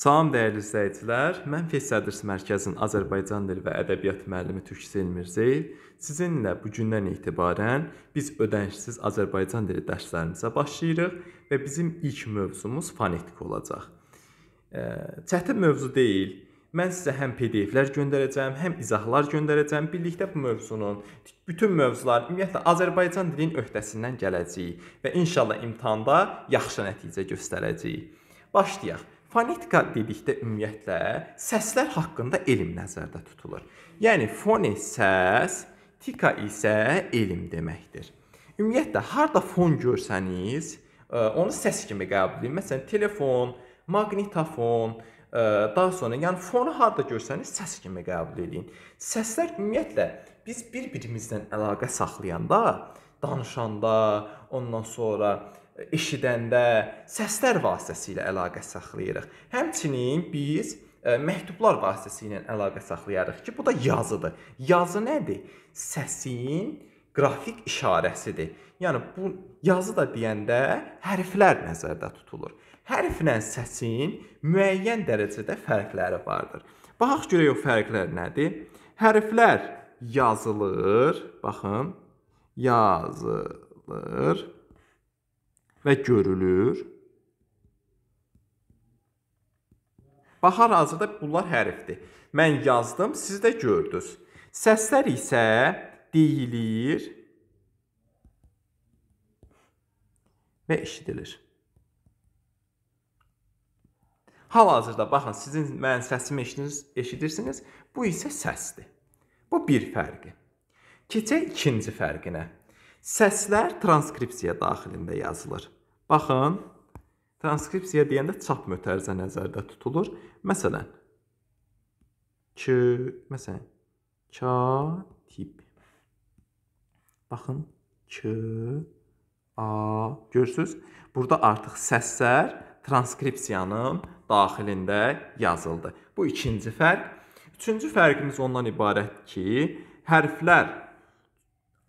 Salam dəyərli izləyicilər. Mən Fəsadərs Mərkəzinin Azərbaycan dili və ədəbiyyat müəllimi Türkcell Mirzəyev sizinlə bu gündən etibarən biz ödənişsiz Azərbaycan dili dərslərimizə başlayırıq və bizim ilk mövzumuz fonetik olacaq. Çətin mövzu deyil. Mən sizə həm PDF-lər göndərəcəm, həm izahlar göndərəcəm. Birlikdə bu mövzunun bütün mövzular, ümumiyyətlə Azərbaycan dilinin öhdəsindən gələcəyik və inşallah imtahanda yaxşı nəticə göstərəcəyik. Başlayaq. Fonetika dedikdə ümumiyyətlə səslər haqqında elm nəzərdə tutulur. Yəni fone səs, tika isə elm deməkdir. Ümumiyyətlə harda fon görsəniz, e, onu səs kimi qəbul edin. Məsələn, telefon, maqnitofon, e, daha sonra, yəni fonu harda görsəniz səs kimi qəbul edin. Səslər ümumiyyətlə biz bir-birimizdən əlaqə saxlayanda, danışanda, ondan sonra eşidəndə səslər vasitəsilə əlaqə saxlayırıq. Həmçinin biz e, məktublar vasitəsilə əlaqə saxlayarıq ki, bu da yazıdır. Yazı nədir? Səsin qrafik işarəsidir. Yəni bu yazı da deyəndə hərflər nəzərdə tutulur. Hərflə səsin müəyyən dərəcədə fərqləri vardır. Baxaq görək o fərqlər nədir? Hərflər yazılır, baxın, yazılır və görülür. Baxar-hazırda bunlar hərfdir. Mən yazdım, siz də gördünüz. Səslər isə deyilir və eşidilir. Hal-hazırda baxın, sizin mənim səsimi eşidirsiniz, eşidirsiniz. Bu isə səsdir. Bu bir fərqi. Keçək ikinci fərqinə. Səslər transkripsiya daxilində yazılır. Baxın, transkripsiya deyəndə çap mötərizə nəzərdə tutulur. Məsələn, k, məsələn, katib. Baxın, k, a, görürsüz? Burada artıq səslər transkripsiyanın daxilində yazıldı. Bu ikinci fərq. Üçüncü fərqimiz ondan ibarət ki, hərflər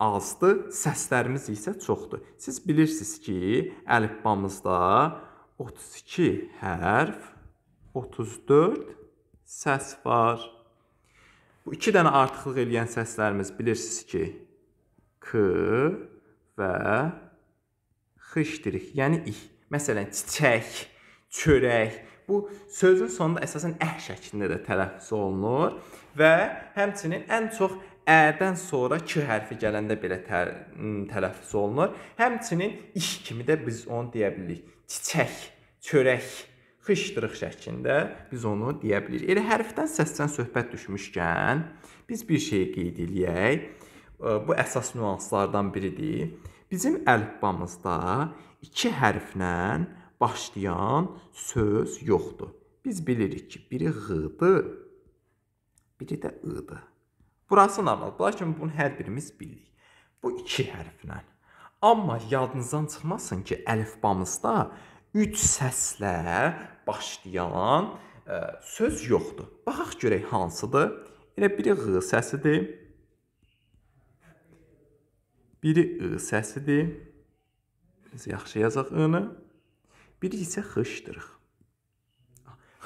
azdır, səslərimiz isə çoxdur. Siz bilirsiniz ki, əlifbamızda 32 hərf, 34 səs var. Bu iki dənə artıqlıq eləyən səslərimiz bilirsiniz ki, k və xışdırıq, yəni ih. Məsələn, çiçək, çörək. Bu sözün sonunda əsasən əh şəklində də tələffüz olunur və həmçinin ən çox Ədən sonra k hərfi gələndə belə tə, tələffüz olunur. Həmçinin iş kimi də biz onu deyə bilirik. Çiçək, çörək, xışdırıq şəklində biz onu deyə bilirik. Elə hərfdən səsdən söhbət düşmüşkən biz bir şey qeyd eləyək. Bu əsas nüanslardan biridir. Bizim əlifbamızda 2 hərflə başlayan söz yoxdur. Biz bilirik ki, biri ğ-dır, biri də ı-dır. Burası normal. Lakin bunu hər birimiz bilirik. Bu iki hərflə. Amma yadınızdan çıxmasın ki, əlifbamızda üç səslə başlayan ə, e, söz yoxdur. Baxaq görək hansıdır. Elə biri ğ səsidir. Biri ı səsidir. Biz yaxşı yazaq ı-nı. Biri isə xışdırıq.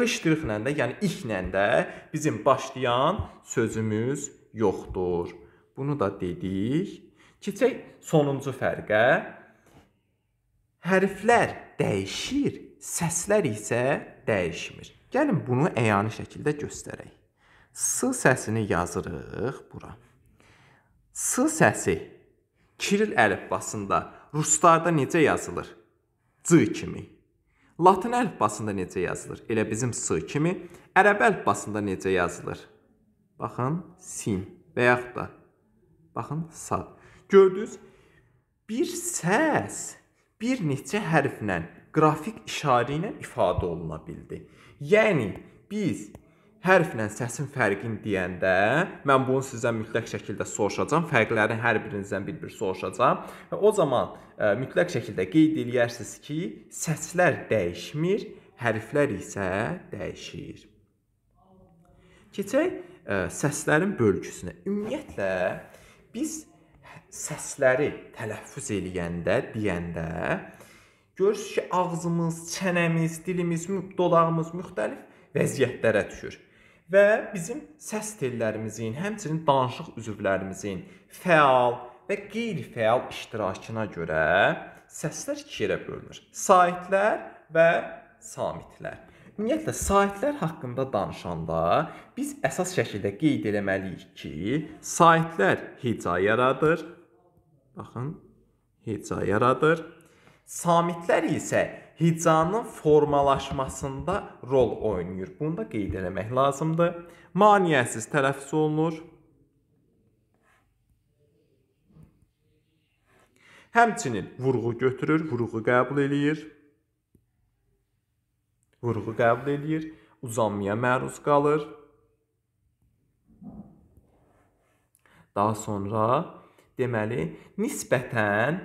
Xışdırıqla da, yəni ilklə də bizim başlayan sözümüz yoxdur. Bunu da dedik. Keçək sonuncu fərqə. Hərflər dəyişir, səslər isə dəyişmir. Gəlin bunu əyani şəkildə göstərək. S səsini yazırıq bura. S səsi Kiril əlifbasında ruslarda necə yazılır? C kimi. Latın əlifbasında necə yazılır? Elə bizim S kimi. Ərəb əlifbasında necə yazılır? Baxın, sin və yaxud da baxın, sad. Gördünüz? Bir səs bir neçə hərflə, qrafik işarə ilə ifadə oluna bildi. Yəni biz hərflə səsin fərqini deyəndə mən bunu sizdən mütləq şəkildə soruşacağam. Fərqlərin hər birinizdən bir-bir soruşacağam və o zaman ə, e, mütləq şəkildə qeyd eləyərsiniz ki, səslər dəyişmir, hərflər isə dəyişir. Keçək ə, e, səslərin bölgüsünə. Ümumiyyətlə biz səsləri tələffüz eləyəndə, deyəndə görürsüz ki, ağzımız, çənəmiz, dilimiz, dodağımız müxtəlif vəziyyətlərə düşür. Və bizim səs tellərimizin, həmçinin danışıq üzvlərimizin fəal və qeyri-fəal iştirakına görə səslər ikiyə bölünür. Saitlər və samitlər. Ümumiyyətlə saitlər haqqında danışanda biz əsas şəkildə qeyd eləməliyik ki, saitlər heca yaradır. Baxın, heca yaradır. Samitlər isə hicanın formalaşmasında rol oynayır. Bunu da qeyd eləmək lazımdır. Maniyəsiz tələffüz olunur. Həmçinin vurğu götürür, vurğu qəbul eləyir vurğu qəbul edir, uzanmaya məruz qalır. Daha sonra deməli nisbətən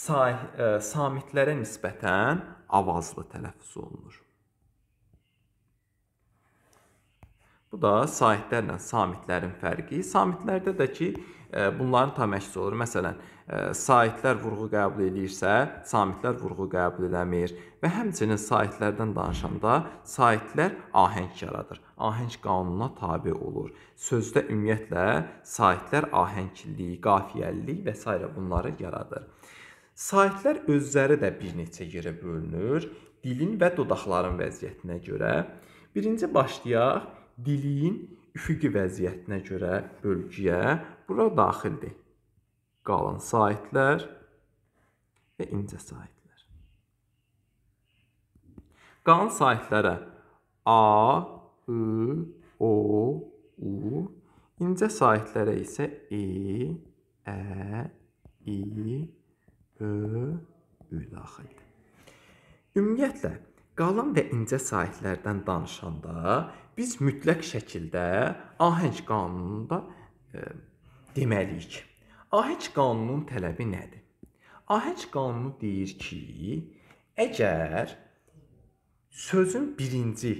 say, ə, e, samitlərə nisbətən avazlı tələffüz olunur. Bu da sahitlərlə samitlərin fərqi. Samitlərdə də ki, e, bunların tam əksi olur. Məsələn, saitlər vurğu qəbul eləyirsə, samitlər vurğu qəbul eləmir və həmçinin saitlərdən danışanda saitlər ahəng yaradır. Ahəng qanununa tabe olur. Sözdə ümumiyyətlə saitlər ahəngliyi, qafiyəlilik və s. bunları yaradır. Saitlər özləri də bir neçə yerə bölünür, dilin və dodaqların vəziyyətinə görə. Birinci başlayaq dilin üfüqi vəziyyətinə görə bölgüyə bura daxildir. Qalın saitlər və incə saitlər. Qalın saitlərə A, I, O, U, incə saitlərə isə E, Ə, İ, Ö, Ü daxildir. Ümumiyyətlə, qalın və incə sahihlərdən danışanda biz mütləq şəkildə ahəng qanununda e, deməliyik. Ahəng qanunun tələbi nədir? Ahəng qanunu deyir ki, əgər sözün birinci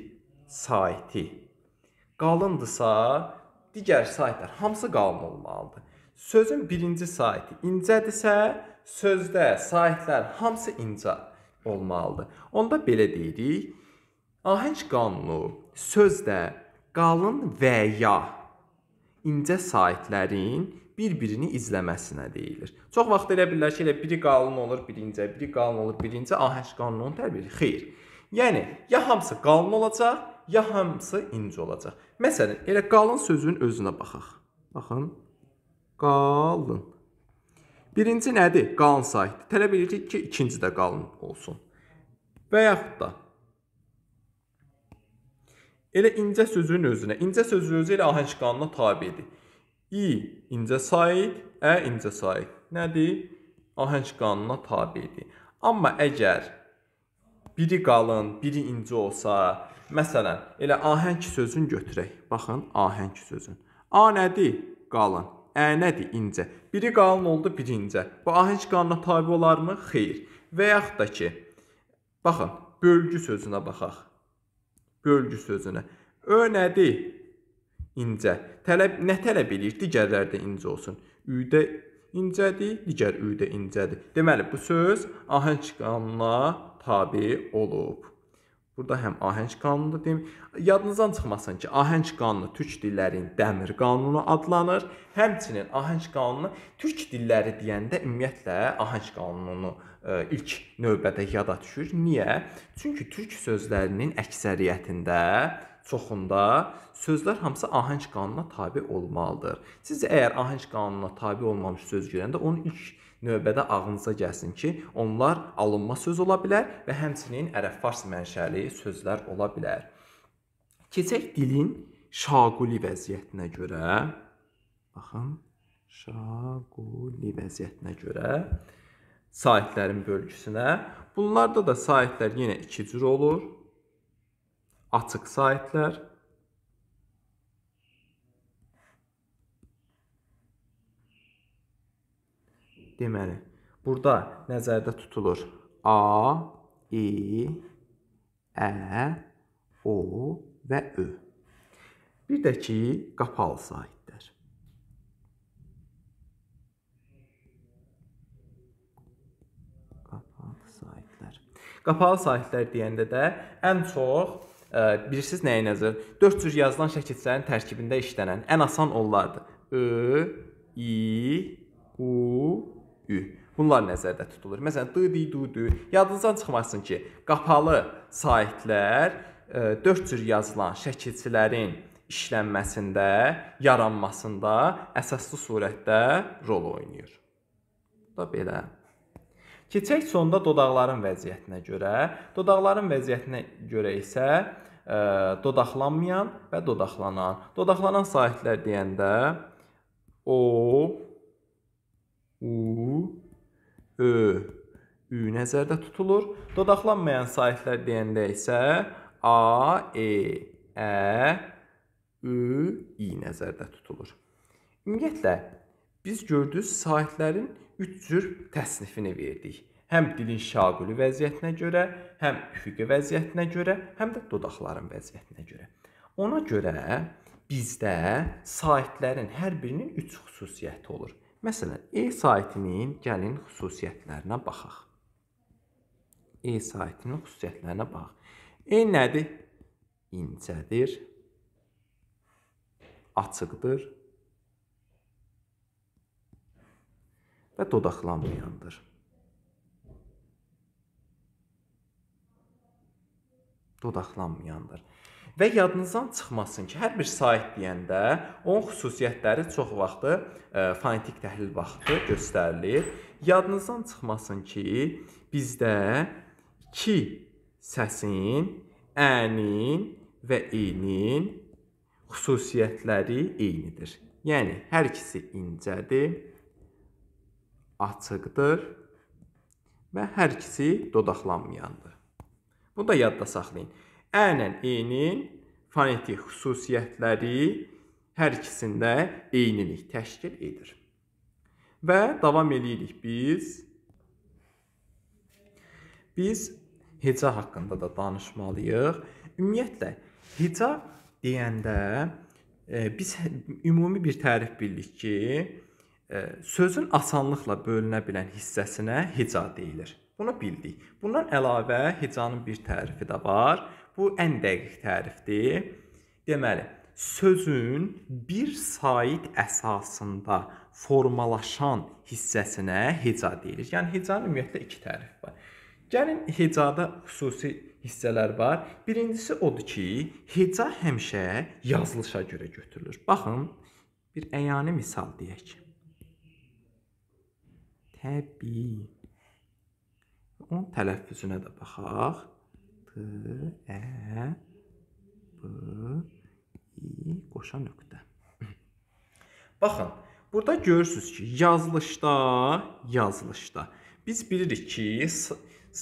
saytı qalındısa, digər saytlar hamısı qalın olmalıdır. Sözün birinci saytı incədirsə, sözdə saytlar hamısı incə olmalıdır. Onda belə deyirik, ahəng qanunu sözdə qalın və ya incə saytlərin bir-birini izləməsinə deyilir. Çox vaxt elə bilirlər ki, elə biri qalın olur, birincə, biri qalın olur, birincə ahəng qanunun təbiri. Xeyr. Yəni ya hamısı qalın olacaq, ya hamısı inci olacaq. Məsələn, elə qalın sözünün özünə baxaq. Baxın. Qalın. Birinci nədir? Qalın sayıdır. Tələb edirik ki, ikinci də qalın olsun. Və yaxud da Elə incə sözün özünə, incə sözün özü elə ahəng qanununa tabedir i incə saiq, ə incə saiq nədir? Ahəng qanununa tabedir. Amma əgər biri qalın, biri incə olsa, məsələn, elə ahəng sözünü götürək. Baxın, ahəng sözün. A nədir? Qalın. Ə nədir? İncə. Biri qalın oldu, biri incə. Bu ahəng qanununa tabe olarmı? Xeyr. Və yaxud da ki, baxın, bölgü sözünə baxaq. Bölgü sözünə. Ö nədir? incə. Tələb nə tələb eləyir? Digərlərdə incə olsun. Üydə incədir, digər üydə incədir. Deməli, bu söz ahəng qanununa tabe olub. Burada həm ahəng qanunu deyim. Yadınızdan çıxmasın ki, ahəng qanunu türk dillərinin dəmir qanunu adlanır. Həmçinin ahəng qanunu türk dilləri deyəndə ümumiyyətlə ahəng qanununu ə, e, ilk növbədə yada düşür. Niyə? Çünki türk sözlərinin əksəriyyətində çoxunda sözlər hamısı ahəng qanununa tabe olmalıdır. Siz əgər ahəng qanununa tabe olmamış söz görəndə onun ilk növbədə ağlınıza gəlsin ki, onlar alınma söz ola bilər və həmçinin ərəb-fars mənşəli sözlər ola bilər. Keçək dilin şaquli vəziyyətinə görə. Baxın, şaquli vəziyyətinə görə sahiblərin bölgüsünə. Bunlarda da sahiblər yenə iki cür olur açıq saytlar, deməli, burada nəzərdə tutulur A, I, Ə, O və Ö. Bir də ki, qapalı saytlar. Qapalı saytlar. Qapalı saytlar deyəndə də ən çox bilirsiniz nəyə nəzər? 4 cür yazılan şəkilçilərin tərkibində işlənən ən asan onlardır. Ö, i, u, ü. Bunlar nəzərdə tutulur. Məsələn, d, d, d, d. Yadınızdan çıxmasın ki, qapalı saytlər 4 cür yazılan şəkilçilərin işlənməsində, yaranmasında əsaslı surətdə rol oynayır. Bu da belə. Keçək sonda dodaqların vəziyyətinə görə. Dodaqların vəziyyətinə görə isə dodaqlanmayan və dodaqlanan. Dodaqlanan sahitlər deyəndə o, u, ö, ü nəzərdə tutulur. Dodaqlanmayan sahitlər deyəndə isə a, e, ə, ü, i nəzərdə tutulur. Ümumiyyətlə, biz gördüyünüz sahitlərin üç cür təsnifini verdik həm dilin şaquli vəziyyətinə görə, həm üfüqi vəziyyətinə görə, həm də dodaqların vəziyyətinə görə. Ona görə bizdə saitlərin hər birinin 3 xüsusiyyəti olur. Məsələn, E saitinin gəlin xüsusiyyətlərinə baxaq. E saitinin xüsusiyyətlərinə baxaq. E nədir? İncədir, açıqdır və dodaqlanmayandır. dodaqlanmayandır. Və yadınızdan çıxmasın ki, hər bir sayt deyəndə onun xüsusiyyətləri çox vaxtı e, fonetik təhlil vaxtı göstərilir. Yadınızdan çıxmasın ki, bizdə 2 səsin, ənin və inin xüsusiyyətləri eynidir. Yəni hər ikisi incədir, açıqdır və hər ikisi dodaqlanmayandır. Bunu da yadda saxlayın. Ənən eynin fonetik xüsusiyyətləri hər ikisində eynilik təşkil edir. Və davam eləyirik biz. Biz heca haqqında da danışmalıyıq. Ümumiyyətlə heca deyəndə e, biz hə, ümumi bir tərif bildik ki, e, sözün asanlıqla bölünə bilən hissəsinə heca deyilir. Bunu bildik. Bundan əlavə hecanın bir tərifi də var. Bu ən dəqiq tərifdir. Deməli, sözün bir sait əsasında formalaşan hissəsinə heca deyilir. Yəni hecanın ümumiyyətlə iki tərifi var. Gəlin hecada xüsusi hissələr var. Birincisi odur ki, heca həmişə yazılışa görə götürülür. Baxın, bir əyani misal deyək. Təbii Onun tələffüzünə də baxaq. T, ə, b, i, qoşa nöqtə. Baxın, burada görürsüz ki, yazılışda, yazılışda biz bilirik ki,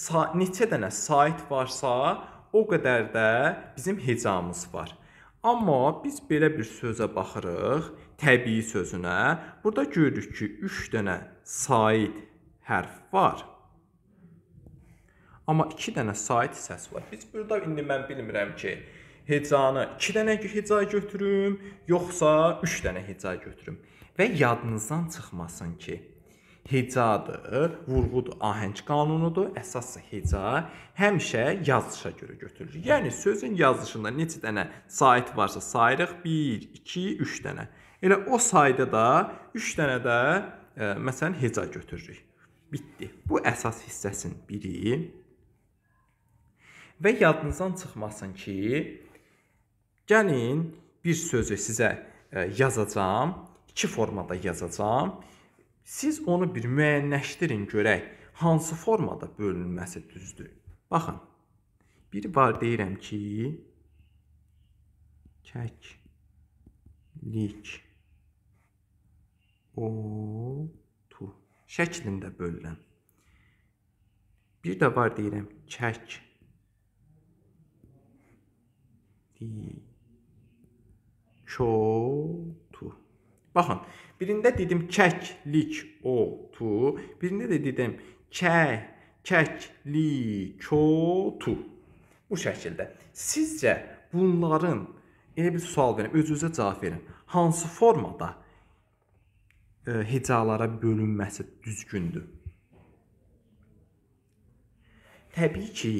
sa neçə dənə sayt varsa, o qədər də bizim hecamız var. Amma biz belə bir sözə baxırıq, təbii sözünə. Burada görürük ki, 3 dənə sait hərf var. Amma 2 dənə sait hissəsi var. Heç burada indi mən bilmirəm ki, hecanı 2 dənə heca götürüm, yoxsa 3 dənə heca götürüm. Və yadınızdan çıxmasın ki, hecadır, vurğudur, ahəng qanunudur. Əsaslı heca həmişə yazışa görə götürülür. Yəni sözün yazışında neçə dənə sayt varsa sayırıq 1, 2, 3 dənə. Elə o sayda da 3 dənə də ə, e, məsələn heca götürürük. Bitdi. Bu əsas hissəsinin biri və yadınızdan çıxmasın ki, gəlin bir sözü sizə e, yazacağam, iki formada yazacağam. Siz onu bir müəyyənləşdirin görək hansı formada bölünməsi düzdür. Baxın. Biri var deyirəm ki, kəklik otu şəklində bölünəm. Bir də var deyirəm kək i çotu. Baxın, birində dedim kəklik otu, birində də dedim kək, kəkli çotu. Bu şəkildə. Sizcə bunların elə bir sual verin, özünüzə cavab verin. Hansı formada e, hecalara bölünməsi düzgündür? Təbii ki,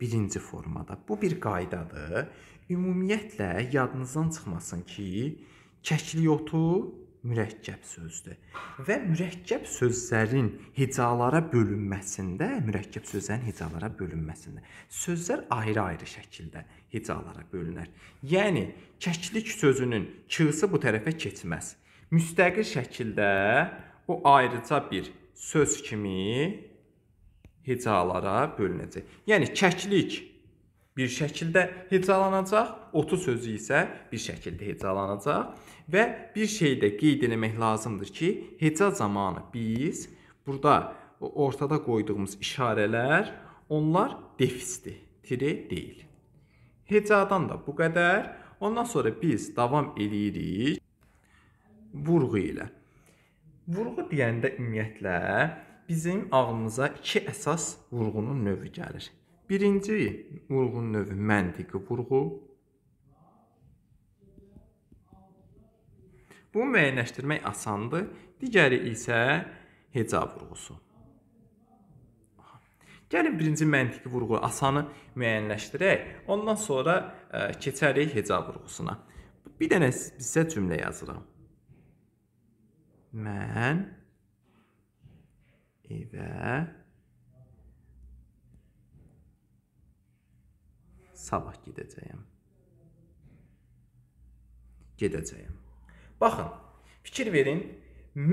birinci formada. Bu bir qaydadır ümumiyyətlə yadınızdan çıxmasın ki, kəkliyotu mürəkkəb sözdür. Və mürəkkəb sözlərin hecalara bölünməsində, mürəkkəb sözlərin hecalara bölünməsində sözlər ayrı-ayrı şəkildə hecalara bölünər. Yəni kəklik sözünün kığısı bu tərəfə keçməz. Müstəqil şəkildə o ayrıca bir söz kimi hecalara bölünəcək. Yəni kəklik bir şəkildə hecalanacaq, otu sözü isə bir şəkildə hecalanacaq və bir şey də qeyd eləmək lazımdır ki, heca zamanı biz burada ortada qoyduğumuz işarələr onlar defisdir, tire deyil. Hecadan da bu qədər. Ondan sonra biz davam eləyirik vurğu ilə. Vurğu deyəndə ümumiyyətlə bizim ağlımıza iki əsas vurğunun növü gəlir. Birinci vurğunun növü məntiqi vurğu. Bu müəyyənləşdirmək asandır. Digəri isə heca vurğusu. Gəlin birinci məntiqi vurğu asanı müəyyənləşdirək. Ondan sonra ə, e, keçərik heca vurğusuna. Bir dənə sizə cümlə yazıram. Mən evə sabah gedəcəyəm. Gedəcəyəm. Baxın, fikir verin.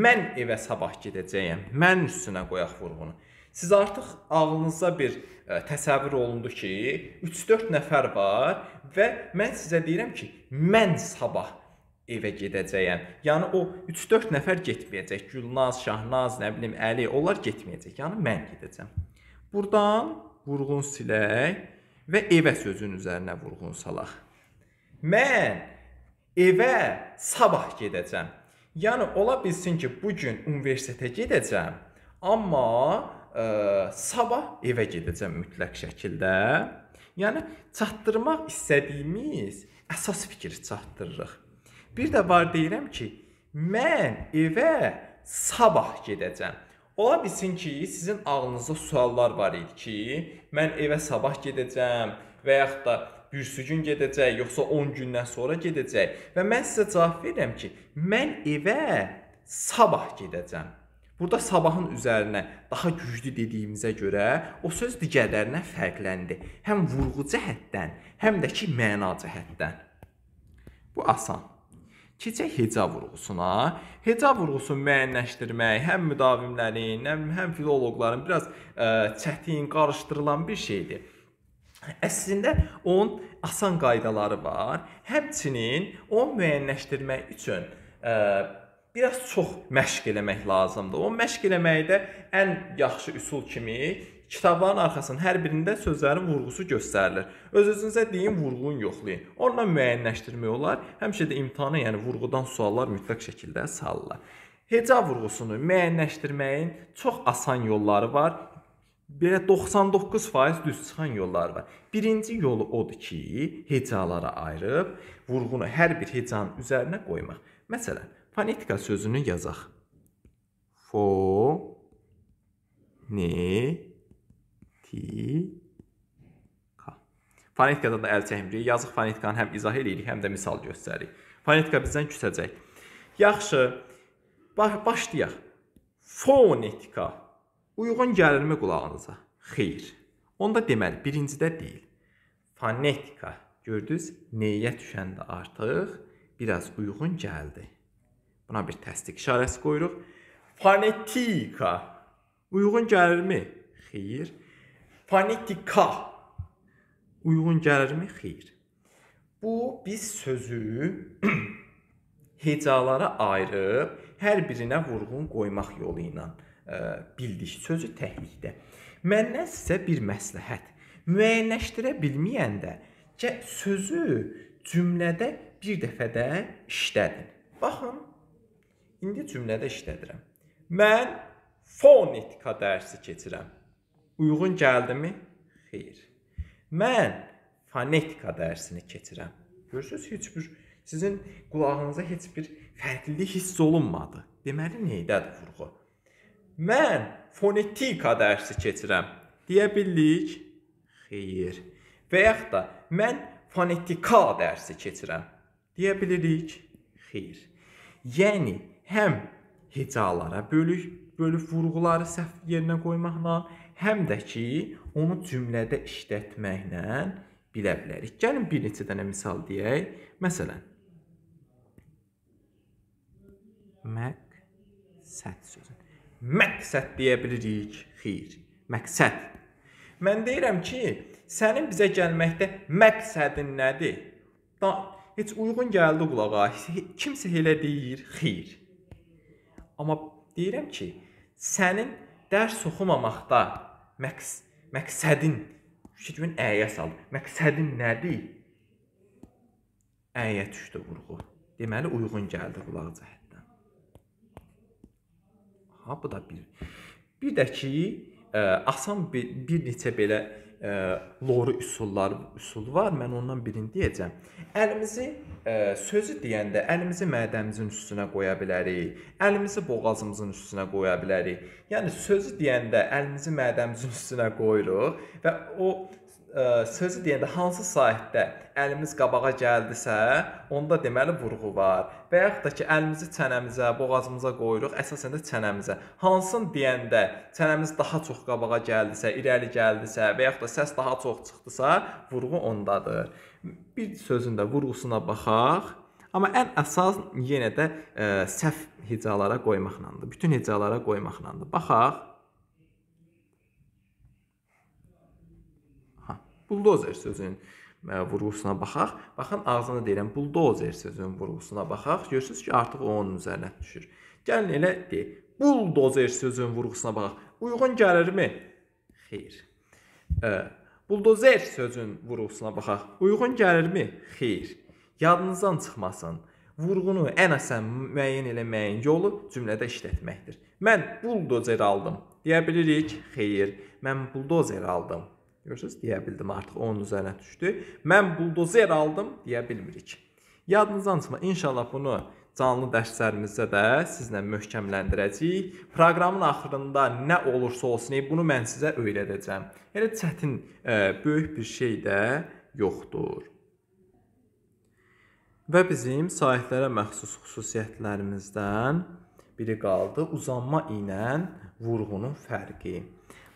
Mən evə sabah gedəcəyəm. Mən üstünə qoyaq vurğunu. Siz artıq ağlınıza bir ə, e, təsəvvür olundu ki, 3-4 nəfər var və mən sizə deyirəm ki, mən sabah evə gedəcəyəm. Yəni o 3-4 nəfər getməyəcək. Gülnaz, Şahnaz, nə bilim Əli, onlar getməyəcək. Yəni mən gedəcəm. Burdan vurğun silək və evə sözünün üzərinə vurğun salaq. Mən evə sabah gedəcəm. Yəni ola bilsin ki, bu gün universitetə gedəcəm, amma ə, e, sabah evə gedəcəm mütləq şəkildə. Yəni çatdırmaq istədiyimiz əsas fikri çatdırırıq. Bir də var deyirəm ki, mən evə sabah gedəcəm. Ola bilsin ki, sizin ağlınızda suallar var idi ki, mən evə sabah gedəcəm və yaxud da bürsü gün gedəcək, yoxsa 10 gündən sonra gedəcək və mən sizə cavab verirəm ki, mən evə sabah gedəcəm. Burada sabahın üzərinə daha güclü dediyimizə görə o söz digərlərindən fərqləndi. Həm vurğu cəhətdən, həm də ki məna cəhətdən. Bu asan. Keçək heca vurğusuna. Heca vurğusunu müəyyənləşdirmək həm müdavimlərin, həm, həm filoloqların biraz ə, e, çətin, qarışdırılan bir şeydir. Əslində onun asan qaydaları var. Həmçinin onu müəyyənləşdirmək üçün ə, e, biraz çox məşq eləmək lazımdır. O məşq eləməyi də ən yaxşı üsul kimi Kitabların arxasının hər birində sözlərin vurğusu göstərilir. Öz-özünüzə deyin, vurğunu yoxlayın. Onunla müəyyənləşdirmək olar. Həmişə də imtahana, yəni vurğudan suallar mütləq şəkildə salırlar. Heca vurğusunu müəyyənləşdirməyin çox asan yolları var. Belə 99% düz çıxan yollar var. Birinci yolu odur ki, hecalara ayırıb vurğunu hər bir hecanın üzərinə qoymaq. Məsələn, fonetika sözünü yazaq. Fo ne fonetika. Fonetikada da əl çəkmirik. Yazıq fonetikanı həm izah eləyirik, həm də misal göstəririk. Fonetika bizdən küsəcək. Yaxşı. Baş, başlayaq. Fonetika. Uyğun gəlirmi qulağınıza? Xeyr. Onda deməli, birincidə deyil. Fonetika. Gördünüz? Nəyə düşəndə artıq biraz uyğun gəldi. Buna bir təsdiq işarəsi qoyuruq. Fonetika. Uyğun gəlirmi? Xeyr. Panika uyğun gəlirmi? Xeyr. Bu biz sözü hecalara ayırıb hər birinə vurğun qoymaq yolu ilə e, bildik sözü təhlikdə. Məndən sizə bir məsləhət. Müəyyənləşdirə bilməyəndə sözü cümlədə bir dəfə də işlədin. Baxın, indi cümlədə işlədirəm. Mən fonetika dərsi keçirəm uyğun gəldimi? Xeyr. Mən fonetika dərsini keçirəm. Görürsüz, heç bir sizin qulağınıza heç bir fərqlilik hiss olunmadı. Deməli nədədir vurğu? Mən fonetika dərsi keçirəm deyə bildik? Xeyr. Və yaxud da mən fonetika dərsi keçirəm deyə bilirik? Xeyr. Yəni həm hecalara bölük bölüb vurğuları səhv yerinə qoymaqla, həm də ki, onu cümlədə işlətməklə bilə bilərik. Gəlin bir neçə dənə misal deyək. Məsələn, məqsəd sözü. Məqsəd deyə bilirik. Xeyr, məqsəd. Mən deyirəm ki, sənin bizə gəlməkdə məqsədin nədir? Da, heç uyğun gəldi qulağa. Kimsə elə deyir, xeyr. Amma deyirəm ki, sənin dərs oxumamaqda Məqs məqsədin fikrin əyə sal. Məqsədin nədir? Əyə düşdü vurğu. Deməli uyğun gəldi qulaq cəhətdən. Ha bu da bir. Bir də ki, ə, e, asan bir, bir neçə belə e, loru üsullar, üsul var. Mən ondan birini deyəcəm. Əlimizi e, sözü deyəndə əlimizi mədəmizin üstünə qoya bilərik. Əlimizi boğazımızın üstünə qoya bilərik. Yəni sözü deyəndə əlimizi mədəmizin üstünə qoyuruq və o ə, sözü deyəndə hansı sahədə əlimiz qabağa gəldisə, onda deməli vurğu var. Və yaxud da ki, əlimizi çənəmizə, boğazımıza qoyuruq, əsasən də çənəmizə. Hansını deyəndə çənəmiz daha çox qabağa gəldisə, irəli gəldisə və yaxud da səs daha çox çıxdısa, vurğu ondadır. Bir sözün də vurğusuna baxaq. Amma ən əsas yenə də ə, səhv hecalara qoymaqlandır. Bütün hecalara qoymaqlandır. Baxaq. buldozer sözünün e, vurğusuna baxaq. Baxın, ağzını deyirəm, buldozer sözünün vurğusuna baxaq. Görürsünüz ki, artıq o onun üzərinə düşür. Gəlin elə deyək. Buldozer sözünün vurğusuna baxaq. Uyğun gəlirmi? Xeyr. E, buldozer sözün vurğusuna baxaq. Uyğun gəlirmi? Xeyr. Yadınızdan çıxmasın. Vurğunu ən asan müəyyən eləməyin yolu cümlədə işlətməkdir. Mən buldozer aldım deyə bilirik? Xeyr. Mən buldozer aldım Görürsünüz, deyə bildim, artıq 10 üzərinə düşdü. Mən buldozer aldım, deyə bilmirik. Yadınızdan çıxma, inşallah bunu canlı dərslərimizdə də sizlə möhkəmləndirəcəyik. Proqramın axırında nə olursa olsun, e, bunu mən sizə öyrədəcəm. Elə yəni çətin, e, böyük bir şey də yoxdur. Və bizim sahiflərə məxsus xüsusiyyətlərimizdən biri qaldı uzanma ilə vurğunun fərqi.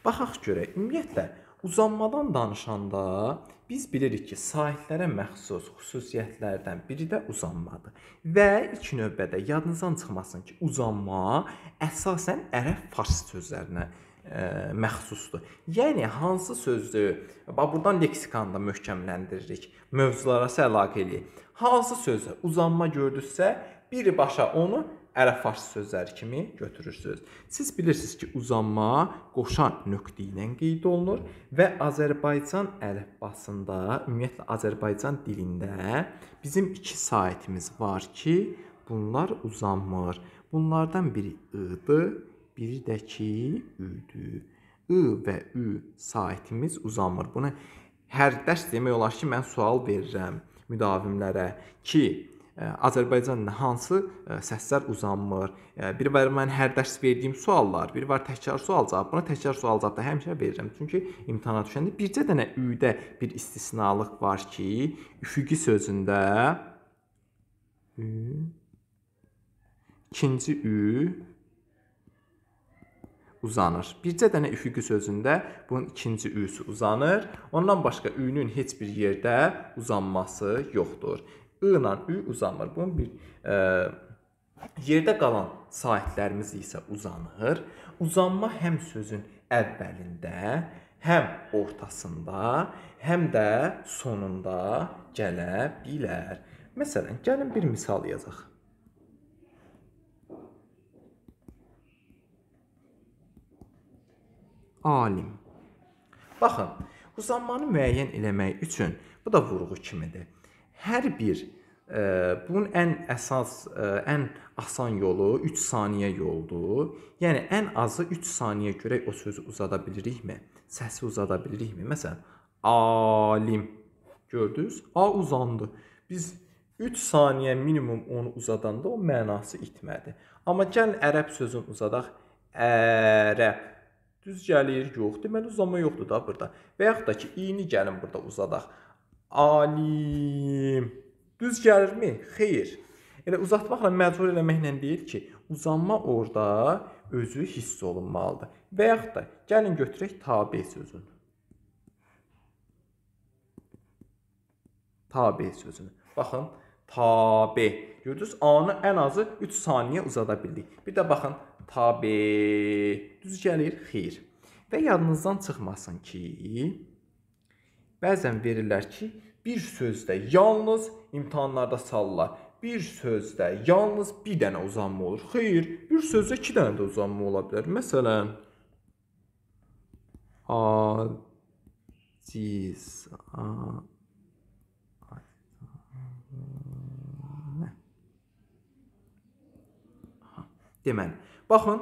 Baxaq görək, ümumiyyətlə Uzanmadan danışanda biz bilirik ki, sahillərə məxsus xüsusiyyətlərdən biri də uzanmadır. Və ilk növbədə yadınızdan çıxmasın ki, uzanma əsasən ərəb-fars sözlərinə ə, e, məxsusdur. Yəni hansı sözdü? Bax burdan leksikanı da möhkəmləndiririk. Mövzulara əlaqə eləyir. Hansı sözə uzanma gördüsə, birbaşa onu ərəb fars sözləri kimi götürürsüz. Siz bilirsiniz ki, uzanma qoşan nöqtə ilə qeyd olunur və Azərbaycan əlifbasında, ümumiyyətlə Azərbaycan dilində bizim iki saitimiz var ki, bunlar uzanmır. Bunlardan biri ı-dır, biri də ki, ü-dür. I və ü saitimiz uzanmır. Bunu hər dərs demək olar ki, mən sual verirəm müdavimlərə ki, Azərbaycanla hansı səslər uzanmır? Biri var mən hər dərs verdiyim suallar, biri var təkrar sual cavab. Buna təkrar sual cavab da həmişə verirəm. Çünki imtahana düşəndə bircə dənə üydə bir istisnalıq var ki, üfüqi sözündə ü ikinci ü uzanır. Bircə dənə üfüqi sözündə bunun ikinci üsü uzanır. Ondan başqa üyünün heç bir yerdə uzanması yoxdur. I ilə Ü uzanmır. Bunun bir e, yerdə qalan sahiblərimiz isə uzanır. Uzanma həm sözün əvvəlində, həm ortasında, həm də sonunda gələ bilər. Məsələn, gəlin bir misal yazaq. Alim. Baxın, uzanmanı müəyyən eləmək üçün bu da vurğu kimidir hər bir ə, e, bunun ən əsas ə, e, ən asan yolu 3 saniyə yoldur. Yəni ən azı 3 saniyə görək o sözü uzada bilirikmi? Səsi uzada bilirikmi? Məsələn, alim gördünüz? A uzandı. Biz 3 saniyə minimum onu uzadanda o mənası itmədi. Amma gəl ərəb sözünü uzadaq. Ərəb. Düz gəlir, yox. Deməli uzama yoxdur da burada. Və yaxud da ki, iyini gəlin burada uzadaq alim. Düz gəlirmi? Xeyr. Elə yəni uzatmaqla məcbur eləməklə deyir ki, uzanma orada özü hiss olunmalıdır. Və yaxud da gəlin götürək tabe sözünü. Tabe sözünü. Baxın, tabe. Gördünüz, anı ən azı 3 saniyə uzada bildik. Bir də baxın, tabe. Düz gəlir, xeyr. Və yadınızdan çıxmasın ki, bəzən verirlər ki, bir sözdə yalnız imtahanlarda sallar. Bir sözdə yalnız bir dənə uzanma olur. Xeyr, bir sözdə 2 dənə də uzanma ola bilər. Məsələn, hadis hə, Deməli, baxın,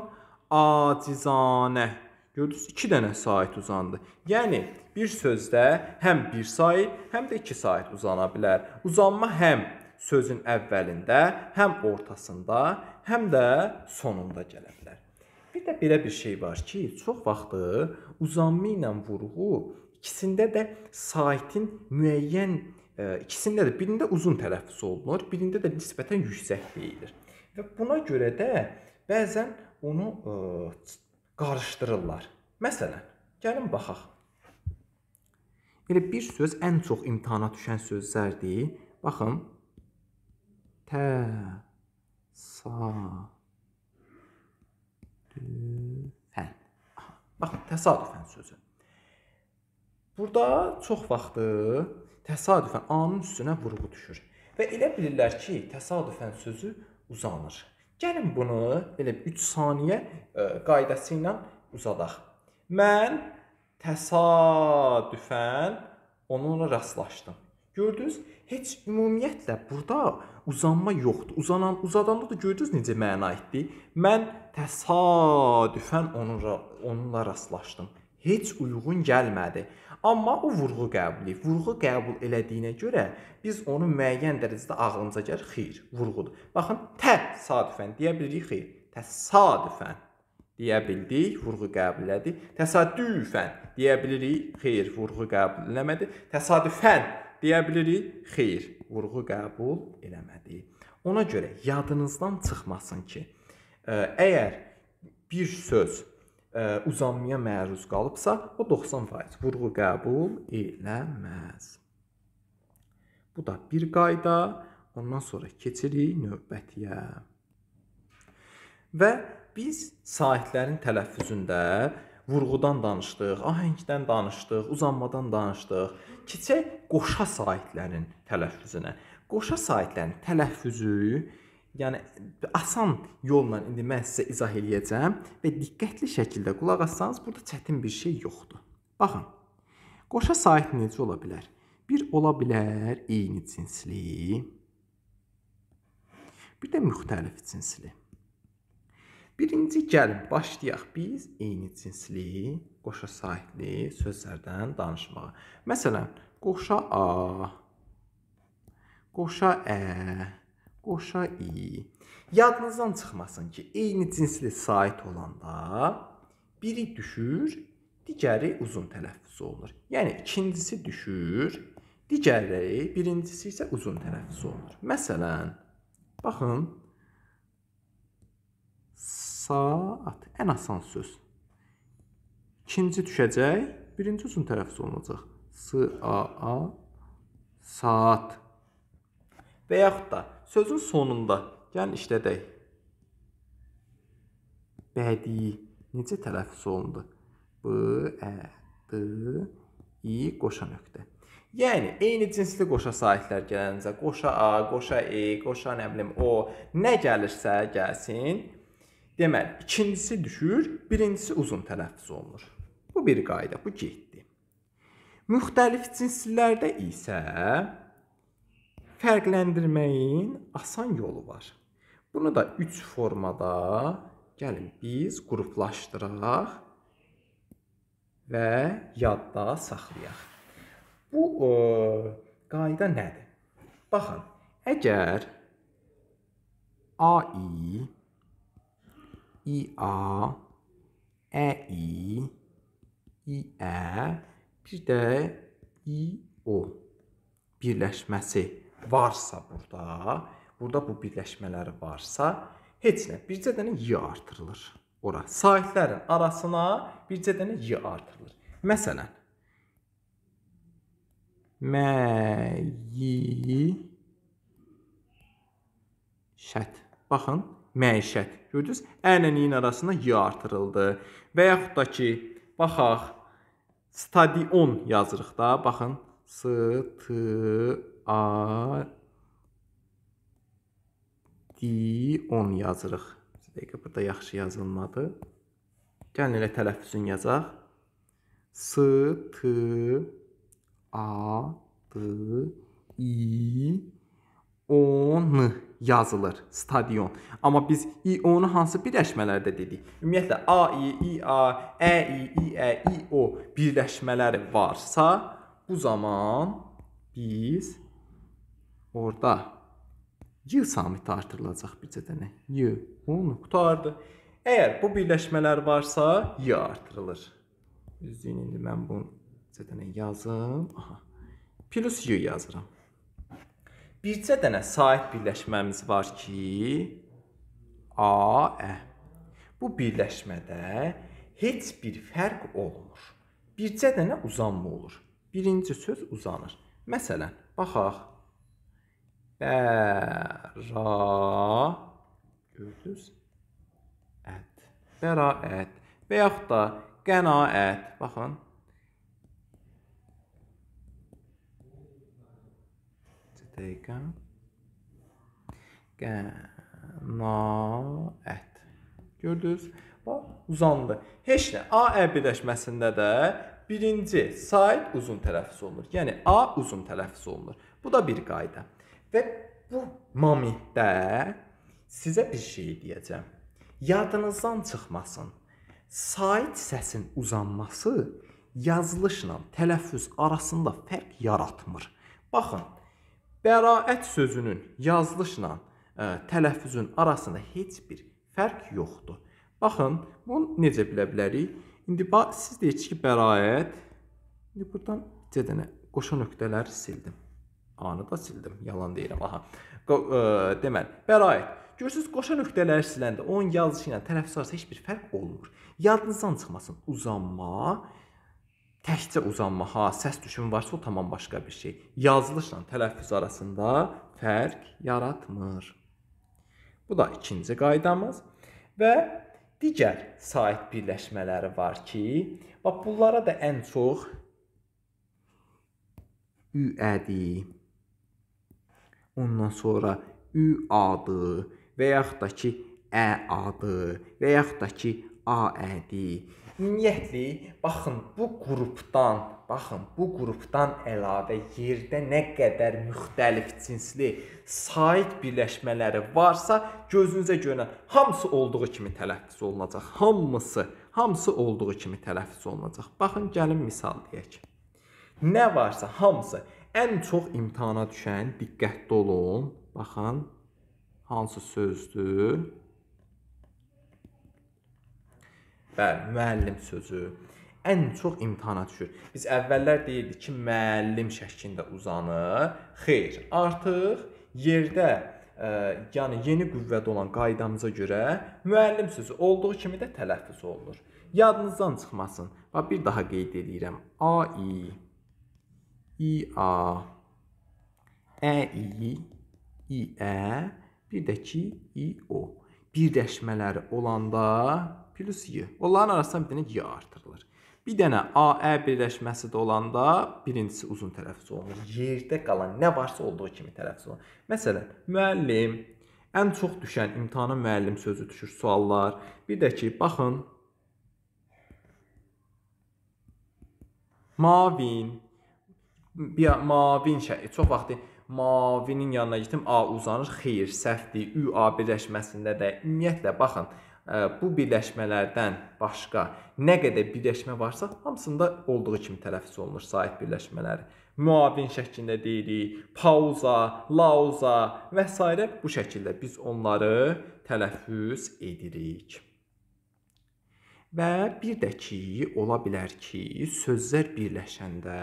acizanə. Gördünüz, 2 dənə sait uzandı. Yəni Bir sözdə həm bir sait, həm də iki sait uzana bilər. Uzanma həm sözün əvvəlində, həm ortasında, həm də sonunda gələ bilər. Bir də belə bir şey var ki, çox vaxtı uzanma ilə vurğu ikisində də saitin müəyyən e, ikisində də birində uzun tələffüz olunur, birində də nisbətən yüksək deyilir. Və buna görə də bəzən onu ə, e, qarışdırırlar. Məsələn, gəlin baxaq. Elə bir söz ən çox imtahana düşən sözlərdir. Baxın. Tə sa fən. Baxın, təsadüfən sözü. Burada çox vaxtı təsadüfən anın üstünə vurğu düşür və elə bilirlər ki, təsadüfən sözü uzanır. Gəlin bunu belə 3 saniyə ə, e, qaydası ilə uzadaq. Mən təsadüfən onunla rastlaşdım. Gördünüz? Heç ümumiyyətlə burada uzanma yoxdur. Uzanan uzadanda da gördünüz necə məna etdi? Mən təsadüfən onunla onunla rastlaşdım. Heç uyğun gəlmədi. Amma o vurğu qəbul edir. Vurğu qəbul elədiyinə görə biz onu müəyyən dərəcədə ağlımıza gəlir. Xeyr, vurğudur. Baxın, təsadüfən deyə bilirik, xeyr, təsadüfən deyə bildik, vurğu qəbilədir. Təsadüfən deyə bilirik, xeyr, vurğu qəbul eləmədi. Təsadüfən deyə bilirik, xeyr, vurğu qəbul eləmədi. Ona görə yadınızdan çıxmasın ki, e, əgər bir söz ə, e, uzanmaya məruz qalıbsa, o 90% vurğu qəbul eləməz. Bu da bir qayda. Ondan sonra keçirik növbətiyə. Və biz sahitlərin tələffüzündə vurğudan danışdıq, ahəngdən danışdıq, uzanmadan danışdıq. Keçək qoşa sahitlərin tələffüzünə. Qoşa sahitlərin tələffüzü Yəni asan yolla indi mən sizə izah eləyəcəm və diqqətli şəkildə qulaq assanız, burada çətin bir şey yoxdur. Baxın. Qoşa sahit necə ola bilər? Bir ola bilər eyni cinsli, bir də müxtəlif cinsli. Birinci gəlin başlayaq biz eyni cinsli, qoşa sahibli sözlərdən danışmağa. Məsələn, qoşa A, qoşa Ə, qoşa İ. Yadınızdan çıxmasın ki, eyni cinsli sahit olanda biri düşür, digəri uzun tələffüz olunur. Yəni, ikincisi düşür, digəri, birincisi isə uzun tələffüz olunur. Məsələn, baxın, saat ən asan söz. İkinci düşəcək, birinci uzun tərəfsiz olunacaq. S A A saat. Və yaxud da sözün sonunda gəlin yəni işlədək. Bədii necə tələffüz olundu? B Ə D i qoşa nöqtə. Yəni eyni cinsli qoşa sahiblər gələncə qoşa a, qoşa e, qoşa nə bilim o nə gəlirsə gəlsin, Deməli, ikincisi düşür, birincisi uzun tələffüz olunur. Bu bir qayda, bu getdi. Müxtəlif cinslərdə isə fərqləndirməyin asan yolu var. Bunu da 3 formada gəlin biz qruplaşdıraq və yadda saxlayaq. Bu ə, e, qayda nədir? Baxın, əgər AI i A, e i, i ə, e, bir də i o birləşməsi varsa burada, burada bu birləşmələri varsa, heç nə, bircə dənə y artırılır ora. Sahiblərin arasına bircə dənə y artırılır. Məsələn, məyi şət. Baxın, məişət. Gördünüz? Ənlə in arasında y artırıldı. Və yaxud da ki, baxaq, stadion yazırıq da, baxın, s t a d on yazırıq. Dəqiqə burada yaxşı yazılmadı. Gəlin elə tələffüzünü yazaq. S t a d i o n yazılır stadion. Amma biz IO-nu hansı birləşmələrdə dedik? Ümumiyyətlə AI, IA, ƏI, e, İə, e, İO birləşmələri varsa, bu zaman biz orada Y samiti artırılacaq bircə dənə. Y, o nöqtardır. Əgər bu birləşmələr varsa, Y artırılır. Düzdür, indi mən bunu bircə dənə yazım. Aha. Plus Y yazıram bircə dənə sahib birləşməmiz var ki, AE. Bu birləşmədə heç bir fərq olmur. Bircə dənə uzanma olur. Birinci söz uzanır. Məsələn, baxaq. Bəra gördünüz? Ət. Bəraət və yaxud da qənaət. Baxın. Estetica. Qənaət. Gördünüz? Bax, uzandı. Heç nə. Aə e birləşməsində də birinci said uzun tələffüz olunur. Yəni A uzun tələffüz olunur. Bu da bir qayda. Və bu momentdə sizə bir şey deyəcəm. Yadınızdan çıxmasın. Said səsin uzanması yazılışla tələffüz arasında fərq yaratmır. Baxın, bəraət sözünün yazılışla ə, e, tələffüzün arasında heç bir fərq yoxdur. Baxın, bunu necə bilə bilərik? İndi bax, siz deyirsiniz ki, bəraət. İndi buradan bir dənə qoşa nöqtələri sildim. Anı da sildim. Yalan deyirəm, aha. Qo ə, e, deməli, bəraət. Görürsüz, qoşa nöqtələri siləndə onun yazılışı ilə tələffüz arasında heç bir fərq olmur. Yadınızdan çıxmasın. Uzanma, təkcə uzanmağa, səs düşümü varsa o tamam başqa bir şey. Yazılışla tələffüz arasında fərq yaratmır. Bu da ikinci qaydamız və digər sait birləşmələri var ki, bax bunlara da ən çox üədi, ondan sonra ü adı və yaxud da ki ə e adı və yaxud da ki a ədi Ümumiyyətlə, baxın, bu qrupdan, baxın, bu qrupdan əlavə yerdə nə qədər müxtəlif cinsli sait birləşmələri varsa, gözünüzə görünən hamısı olduğu kimi tələffüz olunacaq. Hamısı, hamısı olduğu kimi tələffüz olunacaq. Baxın, gəlin misal deyək. Nə varsa hamısı ən çox imtahana düşən, diqqətli olun. Baxın, hansı sözdür? Bəli, müəllim sözü ən çox imtahana düşür. Biz əvvəllər deyirdik ki, müəllim şəklində uzanır. Xeyr, artıq yerdə ə, e, yəni yeni qüvvədə olan qaydamıza görə müəllim sözü olduğu kimi də tələffüz olunur. Yadınızdan çıxmasın. Və bir daha qeyd edirəm. A i i a ə i i ə bir də ki i o birləşmələri olanda plus y. Onların arasından bir dənə y artırılır. Bir dənə AE birləşməsi də olanda birincisi uzun tələffüz olunur. Yerdə qalan nə varsa olduğu kimi tələffüz olunur. Məsələn, müəllim, ən çox düşən imtahana müəllim sözü düşür suallar. Bir də ki, baxın. Mavin. Bir mavin şey. Çox vaxtı mavinin yanına getdim, A uzanır. Xeyr, səhvdir. Ü A birləşməsində də ümumiyyətlə baxın bu birləşmələrdən başqa nə qədər birləşmə varsa, hamısında olduğu kimi tələffüz olunur sahib birləşmələri. Müavin şəklində deyirik, pauza, lauza və s. bu şəkildə biz onları tələffüz edirik. Və bir də ki, ola bilər ki, sözlər birləşəndə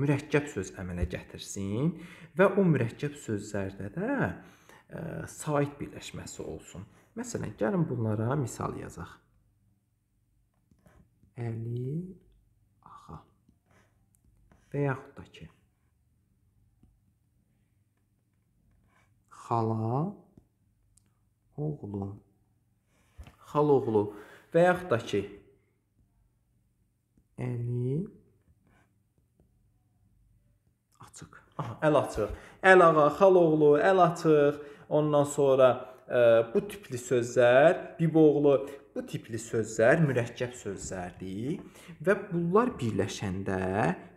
mürəkkəb söz əmələ gətirsin və o mürəkkəb sözlərdə də e, sahib birləşməsi olsun. Məsələn, gəlin bunlara misal yazaq. Əli ağa və yaxud da ki, xala oğlu, xal oğlu və yaxud da ki, əli açıq. Aha, əl açıq. Əl ağa, xal oğlu, əl açıq. Ondan sonra bu tipli sözlər, biboğlu bu tipli sözlər mürəkkəb sözlərdir və bunlar birləşəndə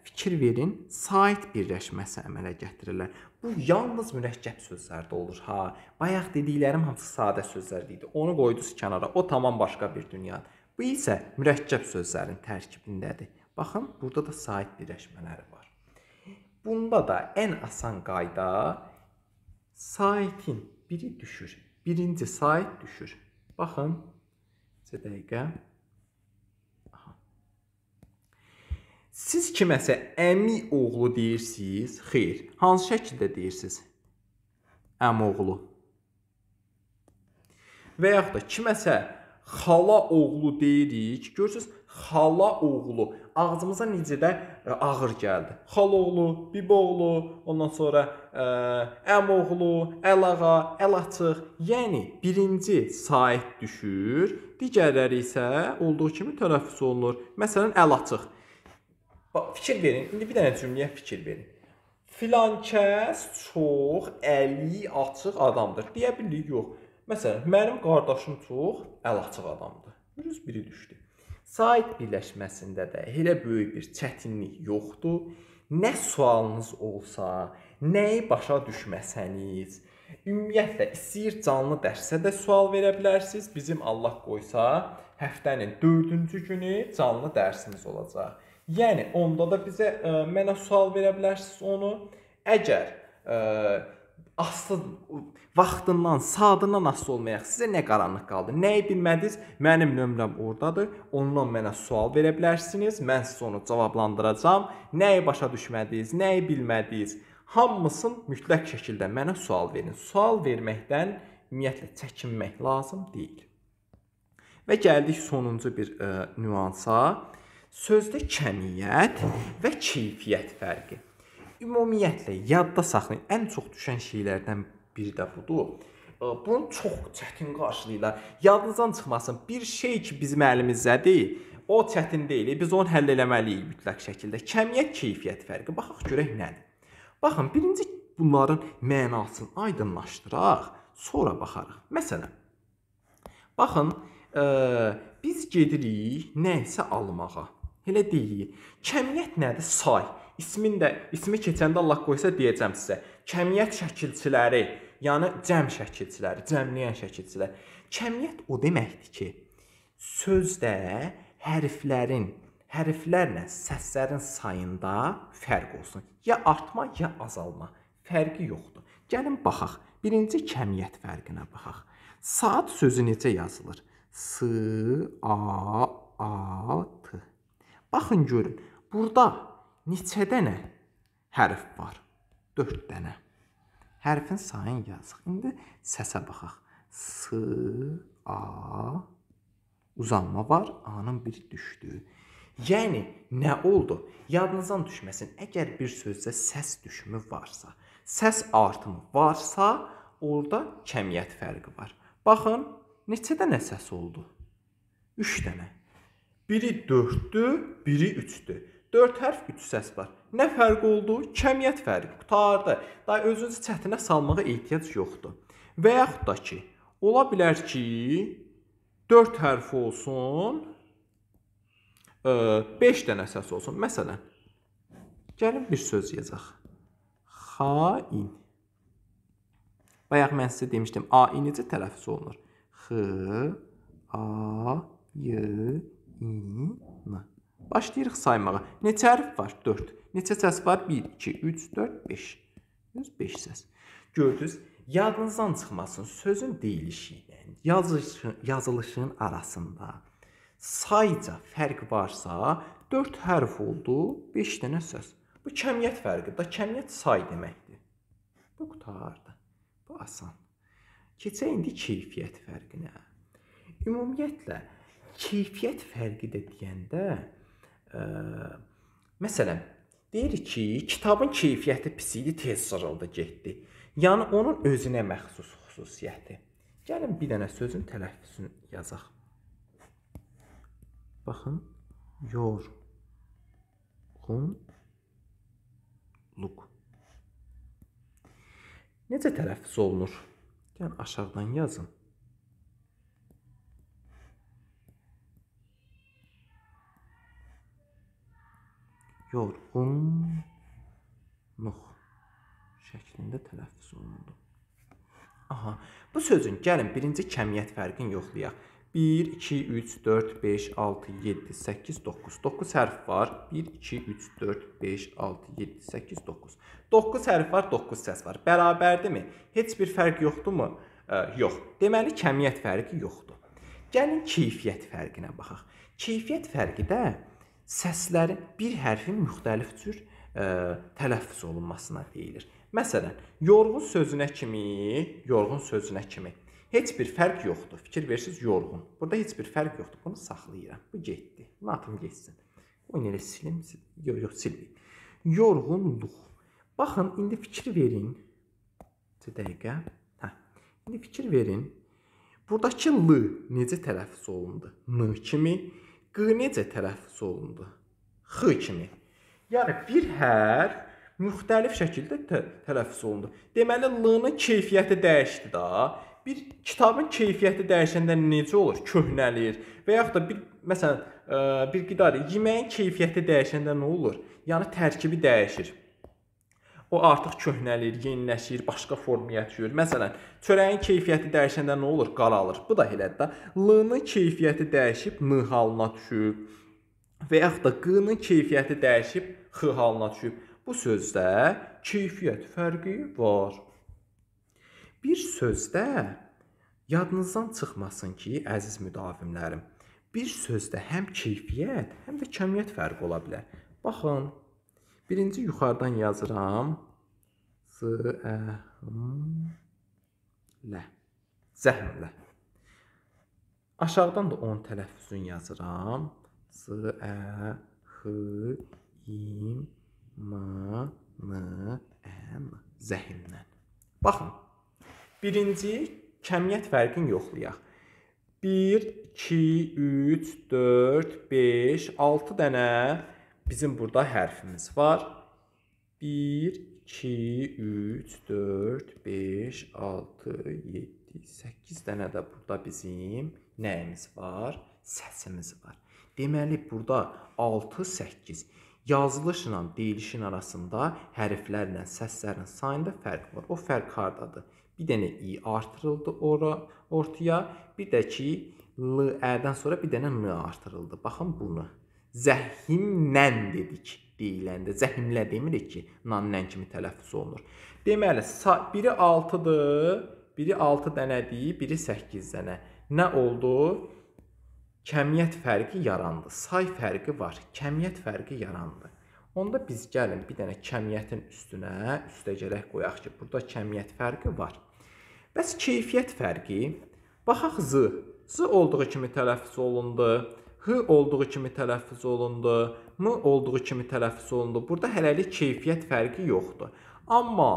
fikir verin, sait birləşməsi əmələ gətirirlər. Bu yalnız mürəkkəb sözlərdə olur ha. Bayaq dediklərim hamısı sadə sözlər idi. Onu qoydunuz kənara. O tamam başqa bir dünyadır. Bu isə mürəkkəb sözlərin tərkibindədir. Baxın, burada da sait birləşmələri var. Bunda da ən asan qayda saitin biri düşür, birinci say düşür. Baxın, necə dəqiqə. Aha. Siz kiməsə əmi oğlu deyirsiniz? Xeyr. Hansı şəkildə deyirsiniz? Əmi oğlu. Və yaxud da kiməsə xala oğlu deyirik. Görürsüz, xala oğlu ağzımıza necə də ağır gəldi. Xaloğlu, biboğlu, ondan sonra əmoğlu, əlağa, əlaçıq, yəni birinci sayt düşür, digərləri isə olduğu kimi tələffüz olunur. Məsələn, əlaçıq. Bax, fikir verin. İndi bir dənə cümləyə fikir verin. Filan kəs çox əli açıq adamdır. Deyə bilirik yox. Məsələn, mənim qardaşım çox əlaçıq adamdır. Düz biri düşdü. Sayt birləşməsində də elə böyük bir çətinlik yoxdur. Nə sualınız olsa, nəyi başa düşməsəniz, ümumiyyətlə istəyir canlı dərsə də sual verə bilərsiniz. Bizim Allah qoysa, həftənin 4-cü günü canlı dərsimiz olacaq. Yəni onda da bizə ə, e, mənə sual verə bilərsiniz onu. Əgər ə, e, asıl vaxtından, saatından asılı olmayaraq sizə nə qaranlıq qaldı. Nəyi bilmədiniz? Mənim nömrəm ordadır. Ondan mənə sual verə bilərsiniz. Mən sizə onu cavablandıracağam. Nəyi başa düşmədiniz, nəyi bilmədiniz, hamısın mütləq şəkildə mənə sual verin. Sual verməkdən ümumiyyətlə çəkinmək lazım deyil. Və gəldik sonuncu bir ə, e, nüansa. Sözdə kəmiyyət və keyfiyyət fərqi ümumiyyətlə yadda saxlayın. Ən çox düşən şeylərdən biri də budur. E, bunu çox çətin qarşılayırlar. Yadınızdan çıxmasın. Bir şey ki bizim əlimizdədir, o çətin deyil. Biz onu həll eləməliyik mütləq şəkildə. Kəmiyyət keyfiyyət fərqi. Baxaq görək nədir. Baxın, birinci bunların mənasını aydınlaşdıraq, sonra baxarıq. Məsələn, baxın, ə, e, biz gedirik nəyisə almağa. Elə deyək. Kəmiyyət nədir? Say ismin də ismi keçəndə Allah qoysa deyəcəm sizə. Kəmiyyət şəkilçiləri, yəni cəm şəkilçiləri, cəmləyən şəkilçilər. Kəmiyyət o deməkdir ki, sözdə hərflərin, hərflərlə səslərin sayında fərq olsun. Ya artma, ya azalma. Fərqi yoxdur. Gəlin baxaq. Birinci kəmiyyət fərqinə baxaq. Saat sözü necə yazılır? S A A T. Baxın görün. Burada neçə dənə hərf var? 4 dənə. Hərfin sayını yazıq. İndi səsə baxaq. S, A, uzanma var, A-nın biri düşdü. Yəni, nə oldu? Yadınızdan düşməsin, əgər bir sözdə səs düşümü varsa, səs artımı varsa, orada kəmiyyət fərqi var. Baxın, neçə dənə səs oldu? 3 dənə. Biri 4-dür, biri 3-dür. 4 hərf 3 səs var. Nə fərq oldu? Kəmiyyət fərqi qutardı. Da özünüzü çətinə salmağa ehtiyac yoxdur. Və yaxud da ki, ola bilər ki, 4 hərf olsun, 5 e, dənə səs olsun. Məsələn, gəlin bir söz yazaq. Xain. Bayaq mən sizə demişdim, A-i necə tələffüz olunur? X, A, Y, İ, N. Başlayırıq saymağa. Neçə hərf var? 4. Neçə səs var? 1, 2, 3, 4, 5. 5 səs. Gördünüz, yadınızdan çıxmasın sözün deyilişi ilə, yazılışı, yazılışının arasında sayca fərq varsa, 4 hərf oldu, 5 dənə söz. Bu kəmiyyət fərqidir. Kəmiyyət say deməkdir. Bu qutardı. Bu asan. Keçək indi keyfiyyət fərqinə. Ümumiyyətlə keyfiyyət fərqi də deyəndə Məsələn, deyirik ki, kitabın keyfiyyəti pis idi, tez sırıldı, getdi. Yəni onun özünə məxsus xüsusiyyəti. Gəlin bir dənə sözün tələffüzünü yazaq. Baxın, yorğunluq. Necə tələffüz olunur? Gəlin aşağıdan yazın. yorğunluq şəklində tələffüz olundu. Aha, bu sözün gəlin birinci kəmiyyət fərqini yoxlayaq. 1, 2, 3, 4, 5, 6, 7, 8, 9. 9 hərf var. 1, 2, 3, 4, 5, 6, 7, 8, 9. 9 hərf var, 9 səs var. Bərabərdirmi? Heç bir fərq yoxdurmu? E, yox. Deməli, kəmiyyət fərqi yoxdur. Gəlin keyfiyyət fərqinə baxaq. Keyfiyyət fərqi də səslərin bir hərfin müxtəlif cür ə, e, tələffüz olunmasına deyilir. Məsələn, yorğun sözünə kimi, yorğun sözünə kimi heç bir fərq yoxdur. Fikir versiniz, yorğun. Burada heç bir fərq yoxdur. Bunu saxlayıram. Bu getdi. Bunu atım getsin. Bunu elə silim, yox, yox, silməyim. Yorğunluq. Baxın, indi fikir verin. 2 dəqiqə. Hə. İndi fikir verin. Buradakı l necə tələffüz olundu? N kimi Q necə tələffüz olundu? X kimi. Yəni bir hərf müxtəlif şəkildə tə tələffüz olundu. Deməli L-nın keyfiyyəti dəyişdi da. Bir kitabın keyfiyyəti dəyişəndə necə olur? Köhnəlir. Və yaxud da bir məsələn bir qidadır. Yeməyin keyfiyyəti dəyişəndə nə olur? Yəni tərkibi dəyişir o artıq köhnəlir, yeniləşir, başqa formaya düşür. Məsələn, çörəyin keyfiyyəti dəyişəndə nə olur? Qaralır. Bu da elədir də. L-nın keyfiyyəti dəyişib n halına düşür. Və yaxud da q-nın keyfiyyəti dəyişib x halına düşüb. Bu sözdə keyfiyyət fərqi var. Bir sözdə yadınızdan çıxmasın ki, əziz müdavimlərim, bir sözdə həm keyfiyyət, həm də kəmiyyət fərqi ola bilər. Baxın, Birinci yuxarıdan yazıram. Zəhmlə. Zəhmlə. Aşağıdan da onun tələffüzünü yazıram. Z-ə-x-i-m-n-əm. Zəhimdən. Baxın. Birinci kəmiyyət fərqini yoxlayaq. 1, 2, 3, 4, 5, 6 dənə bizim burada hərfimiz var. 1, 2, 3, 4, 5, 6, 7, 8 dənə də burada bizim nəyimiz var? Səsimiz var. Deməli, burada 6, 8 yazılışla deyilişin arasında hərflərlə səslərin sayında fərq var. O fərq hardadır? Bir dənə i artırıldı ora, ortaya, bir də ki l ə-dən sonra bir dənə n artırıldı. Baxın bunu zəhimlən dedik deyiləndə zəhimlə demirik ki, nanlən kimi tələffüz olunur. Deməli, biri 6-dır, biri 6 dənədir, biri 8 dənə. Nə oldu? Kəmiyyət fərqi yarandı. Say fərqi var. Kəmiyyət fərqi yarandı. Onda biz gəlin bir dənə kəmiyyətin üstünə üstə gələk qoyaq ki, burada kəmiyyət fərqi var. Bəs keyfiyyət fərqi? Baxaq z. Z olduğu kimi tələffüz olundu. H olduğu kimi tələffüz olundu, M olduğu kimi tələffüz olundu. Burada hələlik keyfiyyət fərqi yoxdur. Amma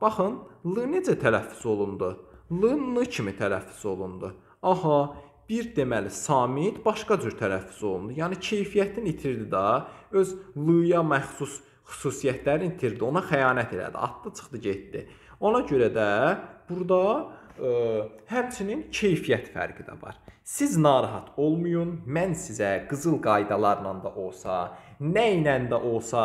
baxın, L necə tələffüz olundu? L N kimi tələffüz olundu. Aha, bir deməli samit başqa cür tələffüz olundu. Yəni keyfiyyətini itirdi də, öz L-ya məxsus xüsusiyyətlərini itirdi. Ona xəyanət elədi, atdı, çıxdı, getdi. Ona görə də burada E, həmçinin keyfiyyət fərqi də var. Siz narahat olmayın. Mən sizə qızıl qaydalarla da olsa, nə ilə də olsa,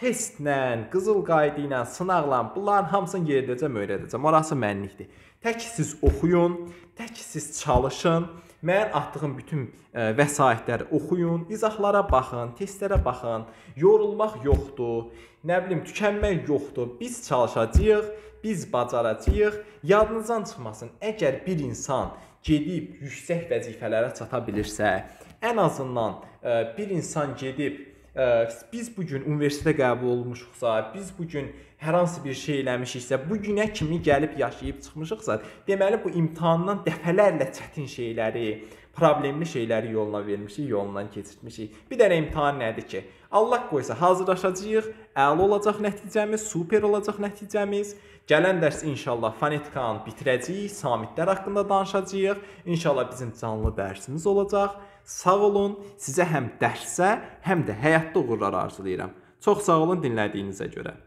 testlə, qızıl qayda ilə, sınaqla, bunların hamısını yerdəcəm, öyrədəcəm. Orası mənlikdir. Tək siz oxuyun, tək siz çalışın. Mən atdığım bütün ə, e, vəsaitləri oxuyun, izahlara baxın, testlərə baxın. Yorulmaq yoxdur nə bilim tükənmək yoxdur. Biz çalışacağıq, biz bacaracağıq. Yadınızdan çıxmasın. Əgər bir insan gedib yüksək vəzifələrə çata bilirsə, ən azından ə, e, bir insan gedib ə, e, biz bu gün universitetə qəbul olmuşuqsa, biz bu gün hər hansı bir şey eləmişiksə, bu günə kimi gəlib yaşayıb çıxmışıqsa, deməli bu imtahandan dəfələrlə çətin şeyləri, problemli şeyləri yoluna vermişik, yolundan keçirtmişik. Bir dənə imtahan nədir ki? Allah qoysa hazırlaşacağıq, əla olacaq nəticəmiz, super olacaq nəticəmiz. Gələn dərs inşallah fonetikanı bitirəcəyik, samitlər haqqında danışacağıq. İnşallah bizim canlı dərsimiz olacaq. Sağ olun. Sizə həm dərsə, həm də həyatda uğurlar arzulayıram. Çox sağ olun dinlədiyinizə görə.